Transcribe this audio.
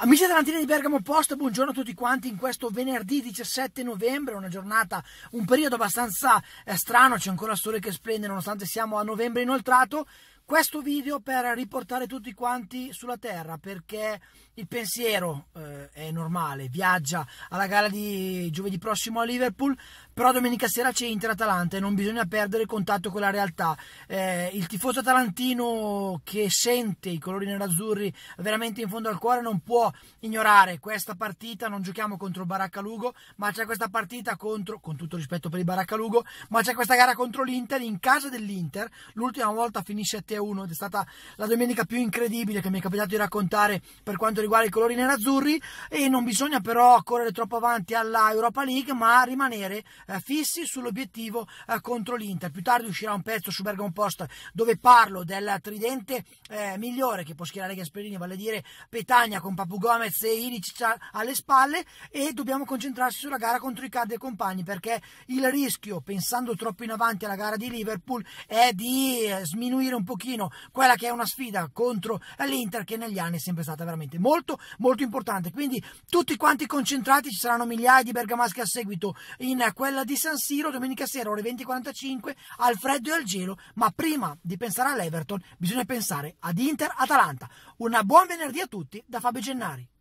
Amici della Lantina di Bergamo Post, buongiorno a tutti quanti in questo venerdì 17 novembre, una giornata, un periodo abbastanza eh, strano, c'è ancora il sole che splende nonostante siamo a novembre inoltrato, questo video per riportare tutti quanti sulla terra perché il pensiero eh, è normale, viaggia alla gara di giovedì prossimo a Liverpool, però domenica sera c'è Inter-Atalanta e non bisogna perdere contatto con la realtà. Eh, il tifoso atalantino che sente i colori nerazzurri veramente in fondo al cuore non può ignorare questa partita, non giochiamo contro il Baracca Lugo, ma c'è questa partita contro, con tutto rispetto per il Baracca Lugo, ma c'è questa gara contro l'Inter in casa dell'Inter, l'ultima volta finisce a terra 1 ed è stata la domenica più incredibile che mi è capitato di raccontare per quanto riguarda i colori nerazzurri e non bisogna però correre troppo avanti alla Europa League ma rimanere eh, fissi sull'obiettivo eh, contro l'Inter. Più tardi uscirà un pezzo su Bergamo Post dove parlo del tridente eh, migliore che può schierare Gasperini, vale a dire Petagna con Papu Gomez e Ilicic alle spalle e dobbiamo concentrarci sulla gara contro i Cad e compagni perché il rischio pensando troppo in avanti alla gara di Liverpool è di eh, sminuire un pochino pochino quella che è una sfida contro l'Inter che negli anni è sempre stata veramente molto molto importante. Quindi tutti quanti concentrati, ci saranno migliaia di bergamaschi a seguito in quella di San Siro domenica sera ore 20:45 al freddo e al gelo, ma prima di pensare all'Everton bisogna pensare ad Inter Atalanta. Un buon venerdì a tutti da Fabio Gennari.